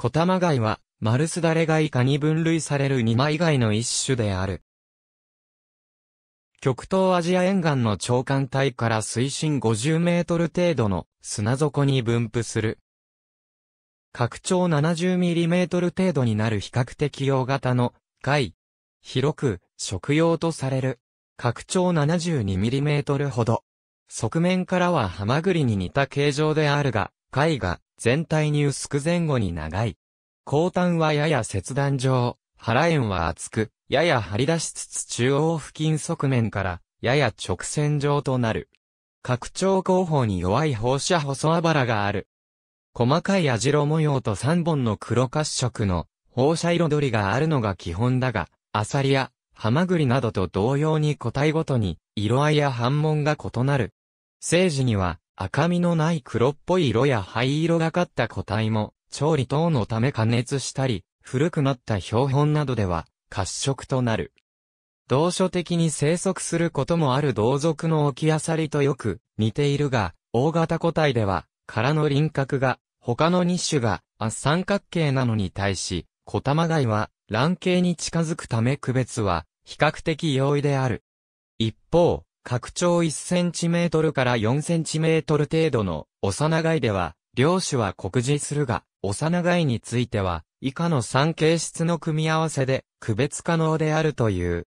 小玉貝は、マルスダレ貝科に分類される二枚貝の一種である。極東アジア沿岸の長官帯から水深50メートル程度の砂底に分布する。拡張70ミリメートル程度になる比較的大型の貝。広く食用とされる。拡張72ミリメートルほど。側面からはハマグリに似た形状であるが、貝が全体に薄く前後に長い。後端はやや切断状、腹縁は厚く、やや張り出しつつ中央付近側面から、やや直線状となる。拡張後方に弱い放射細あばらがある。細かい矢白模様と3本の黒褐色の放射彩りがあるのが基本だが、アサリやハマグリなどと同様に個体ごとに色合いや反紋が異なる。生時には赤みのない黒っぽい色や灰色がかった個体も、調理等のため加熱したり、古くなった標本などでは、褐色となる。同所的に生息することもある同族の置きアサリとよく似ているが、大型個体では、殻の輪郭が、他の2種が、三角形なのに対し、小玉貝は、卵形に近づくため区別は、比較的容易である。一方、拡張1センチメートルから4センチメートル程度の幼貝では、両種は酷似するが、幼貝については、以下の3形質の組み合わせで区別可能であるという。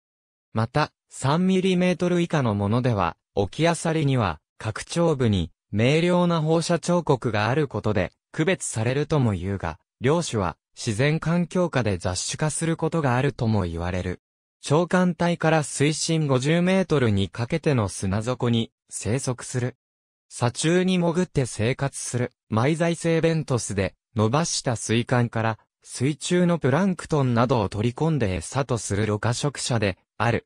また、3mm 以下のものでは、沖あさりには、拡張部に、明瞭な放射彫刻があることで、区別されるとも言うが、両種は、自然環境下で雑種化することがあるとも言われる。長官帯から水深50メートルにかけての砂底に生息する。砂中に潜って生活する、埋在性ベントスで、伸ばした水管から、水中のプランクトンなどを取り込んで餌とするろ過食者で、ある。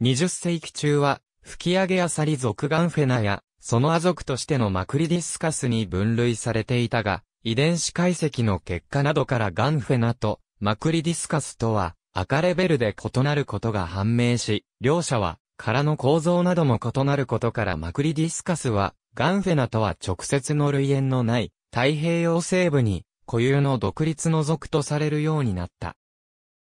20世紀中は、吹き上げアサリ属ガンフェナや、そのア族としてのマクリディスカスに分類されていたが、遺伝子解析の結果などからガンフェナとマクリディスカスとは赤レベルで異なることが判明し、両者は、殻の構造なども異なることからマクリディスカスは、ガンフェナとは直接の類縁のない、太平洋西部に、固有の独立の属とされるようになった。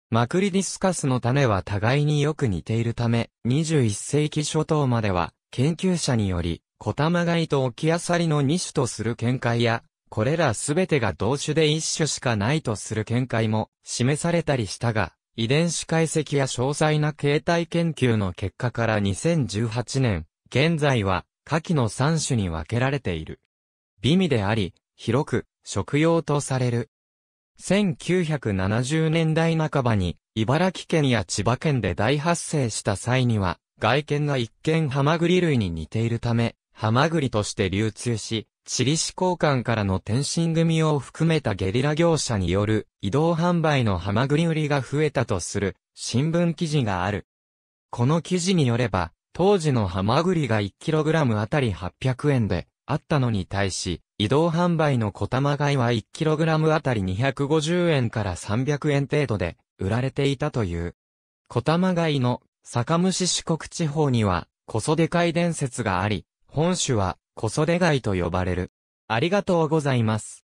マクリディスカスの種は互いによく似ているため、21世紀初頭までは、研究者により、コタマガイとオキアサリの2種とする見解や、これらすべてが同種で1種しかないとする見解も示されたりしたが、遺伝子解析や詳細な形態研究の結果から2018年、現在は下記の3種に分けられている。美味であり、広く、食用とされる。1970年代半ばに、茨城県や千葉県で大発生した際には、外見が一見ハマグリ類に似ているため、ハマグリとして流通し、チリ市交換からの転身組を含めたゲリラ業者による移動販売のハマグリ売りが増えたとする新聞記事がある。この記事によれば、当時のハマグリが 1kg あたり800円であったのに対し、移動販売の小玉買いは 1kg あたり250円から300円程度で売られていたという。小玉買いの坂虫四国地方には、こそでかい伝説があり、本種は小袖貝と呼ばれる。ありがとうございます。